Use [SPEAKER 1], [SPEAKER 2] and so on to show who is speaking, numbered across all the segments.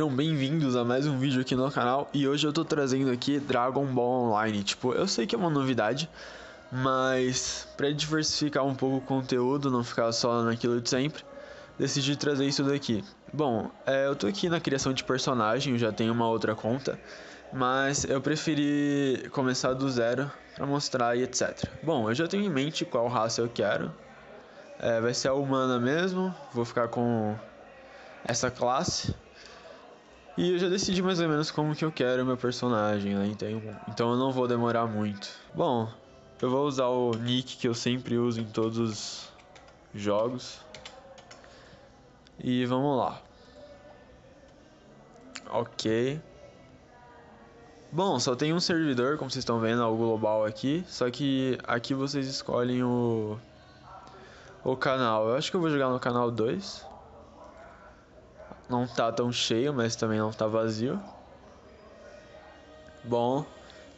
[SPEAKER 1] Sejam bem-vindos a mais um vídeo aqui no canal e hoje eu tô trazendo aqui Dragon Ball Online. Tipo, eu sei que é uma novidade, mas para diversificar um pouco o conteúdo, não ficar só naquilo de sempre, decidi trazer isso daqui. Bom, é, eu tô aqui na criação de personagem, eu já tenho uma outra conta, mas eu preferi começar do zero para mostrar e etc. Bom, eu já tenho em mente qual raça eu quero. É, vai ser a humana mesmo, vou ficar com essa classe. E eu já decidi mais ou menos como que eu quero meu personagem, né? Então, então eu não vou demorar muito. Bom, eu vou usar o nick que eu sempre uso em todos os jogos. E vamos lá. Ok. Bom, só tem um servidor, como vocês estão vendo, o global aqui. Só que aqui vocês escolhem o, o canal. Eu acho que eu vou jogar no canal 2. Não tá tão cheio, mas também não tá vazio. Bom,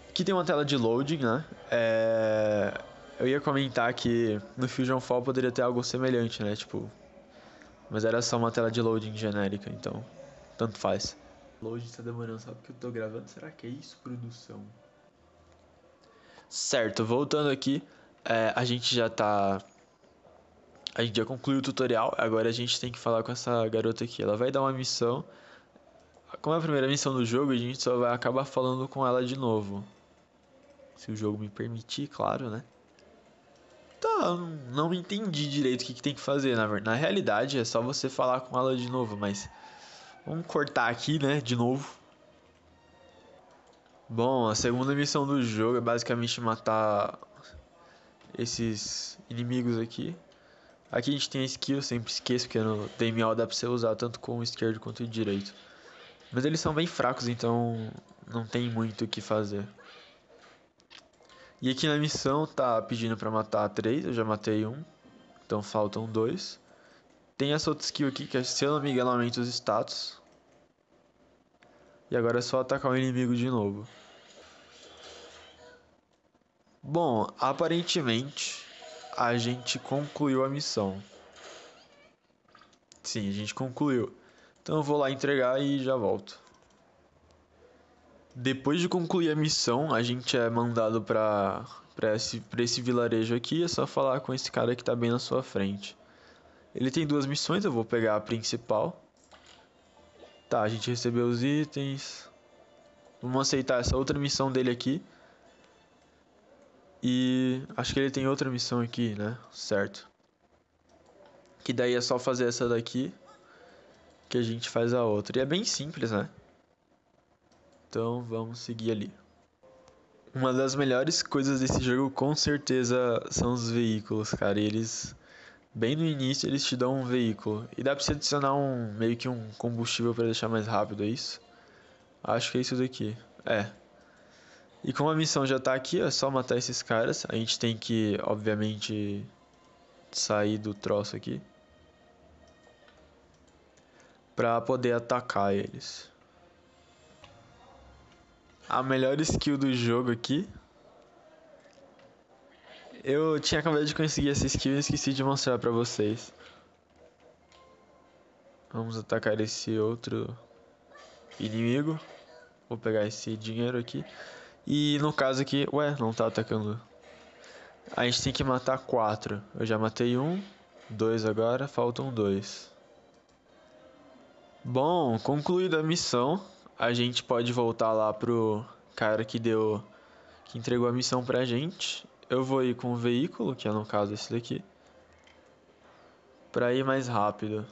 [SPEAKER 1] aqui tem uma tela de loading, né? É... Eu ia comentar que no Fusion Fall poderia ter algo semelhante, né? Tipo, mas era só uma tela de loading genérica, então tanto faz. Loading está demorando só porque eu tô gravando. Será que é isso, produção? Certo, voltando aqui, é, a gente já tá a gente já concluiu o tutorial, agora a gente tem que falar com essa garota aqui. Ela vai dar uma missão. Como é a primeira missão do jogo, a gente só vai acabar falando com ela de novo. Se o jogo me permitir, claro, né? Tá, não entendi direito o que, que tem que fazer. Na, na realidade, é só você falar com ela de novo, mas... Vamos cortar aqui, né, de novo. Bom, a segunda missão do jogo é basicamente matar esses inimigos aqui. Aqui a gente tem a skill, sempre esqueço, porque no DMO dá pra você usar tanto com o esquerdo quanto o direito. Mas eles são bem fracos, então não tem muito o que fazer. E aqui na missão tá pedindo para matar três, eu já matei um, então faltam dois. Tem essa outra skill aqui, que é, se eu não me engano, aumenta os status. E agora é só atacar o inimigo de novo. Bom, aparentemente a gente concluiu a missão. Sim, a gente concluiu. Então eu vou lá entregar e já volto. Depois de concluir a missão, a gente é mandado para para esse, esse vilarejo aqui. É só falar com esse cara que tá bem na sua frente. Ele tem duas missões, eu vou pegar a principal. Tá, a gente recebeu os itens. Vamos aceitar essa outra missão dele aqui. E acho que ele tem outra missão aqui, né? Certo. Que daí é só fazer essa daqui. Que a gente faz a outra. E é bem simples, né? Então vamos seguir ali. Uma das melhores coisas desse jogo com certeza são os veículos, cara. eles bem no início eles te dão um veículo e dá para você adicionar um meio que um combustível para deixar mais rápido, é isso? Acho que é isso daqui. É. E como a missão já tá aqui, é só matar esses caras. A gente tem que, obviamente, sair do troço aqui. Pra poder atacar eles. A melhor skill do jogo aqui. Eu tinha acabado de conseguir essa skill e esqueci de mostrar pra vocês. Vamos atacar esse outro inimigo. Vou pegar esse dinheiro aqui. E no caso aqui, ué, não tá atacando. A gente tem que matar quatro. Eu já matei um, dois agora, faltam dois. Bom, concluída a missão, a gente pode voltar lá pro cara que deu. que entregou a missão pra gente. Eu vou ir com o veículo, que é no caso esse daqui, pra ir mais rápido.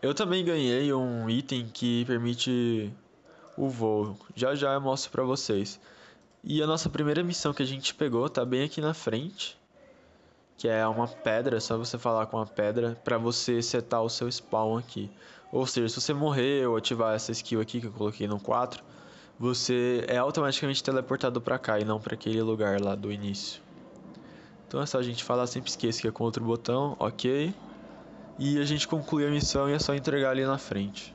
[SPEAKER 1] Eu também ganhei um item que permite o voo. Já já eu mostro para vocês. E a nossa primeira missão que a gente pegou tá bem aqui na frente, que é uma pedra, só você falar com a pedra para você setar o seu spawn aqui. Ou seja, se você morrer ou ativar essa skill aqui que eu coloquei no 4, você é automaticamente teleportado para cá e não para aquele lugar lá do início. Então é só a gente falar, sempre esqueça que é com outro botão, ok. E a gente conclui a missão e é só entregar ali na frente.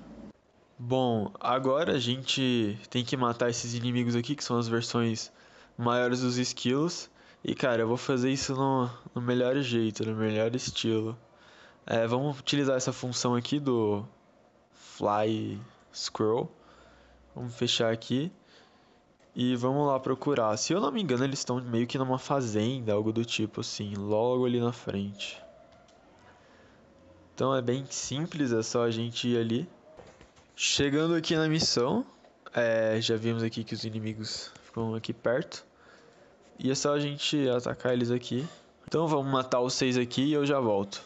[SPEAKER 1] Bom, agora a gente tem que matar esses inimigos aqui, que são as versões maiores dos skills E cara, eu vou fazer isso no, no melhor jeito, no melhor estilo. É, vamos utilizar essa função aqui do fly scroll. Vamos fechar aqui. E vamos lá procurar. Se eu não me engano, eles estão meio que numa fazenda, algo do tipo assim, logo ali na frente. Então é bem simples, é só a gente ir ali. Chegando aqui na missão, é, já vimos aqui que os inimigos ficam aqui perto. E é só a gente atacar eles aqui. Então vamos matar os seis aqui e eu já volto.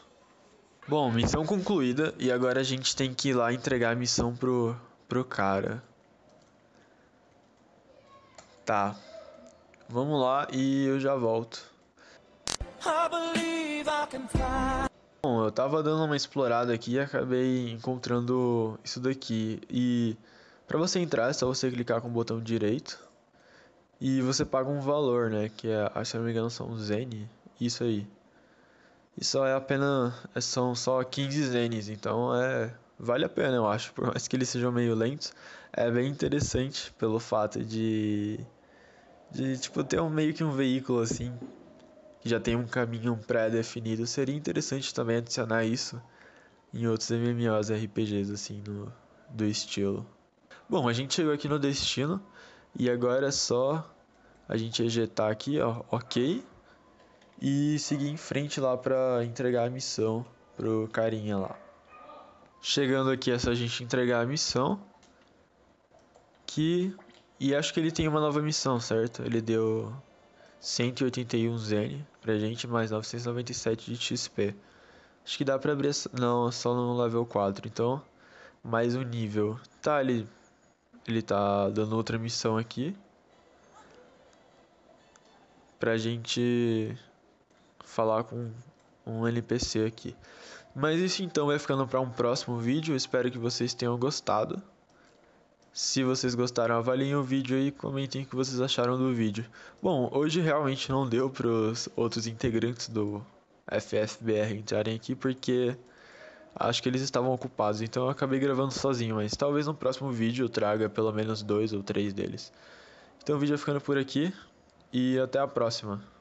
[SPEAKER 1] Bom, missão concluída e agora a gente tem que ir lá entregar a missão pro, pro cara. Tá. Vamos lá e eu já volto. I Bom, eu tava dando uma explorada aqui e acabei encontrando isso daqui. E para você entrar é só você clicar com o botão direito e você paga um valor, né? Que é, se não me engano são Zen, isso aí. isso é apenas. É, são só 15 Zenes, então é. Vale a pena, eu acho. Por mais que eles sejam meio lentos, é bem interessante pelo fato de. De, tipo, ter um, meio que um veículo assim já tem um caminho pré-definido, seria interessante também adicionar isso em outros MMOs RPGs assim no, do estilo. Bom, a gente chegou aqui no destino e agora é só a gente ejetar aqui, ó, ok, e seguir em frente lá para entregar a missão pro carinha lá. Chegando aqui é só a gente entregar a missão que e acho que ele tem uma nova missão, certo? Ele deu 181 Zen pra gente mais 997 de XP. Acho que dá pra abrir essa... Não, só no level 4, então... Mais um nível. Tá, ele... Ele tá dando outra missão aqui. Pra gente... Falar com um NPC aqui. Mas isso então vai ficando para um próximo vídeo. Espero que vocês tenham gostado. Se vocês gostaram, avaliem o vídeo e comentem o que vocês acharam do vídeo. Bom, hoje realmente não deu para os outros integrantes do FFBR entrarem aqui porque acho que eles estavam ocupados, então eu acabei gravando sozinho, mas talvez no próximo vídeo eu traga pelo menos dois ou três deles. Então o vídeo vai ficando por aqui e até a próxima.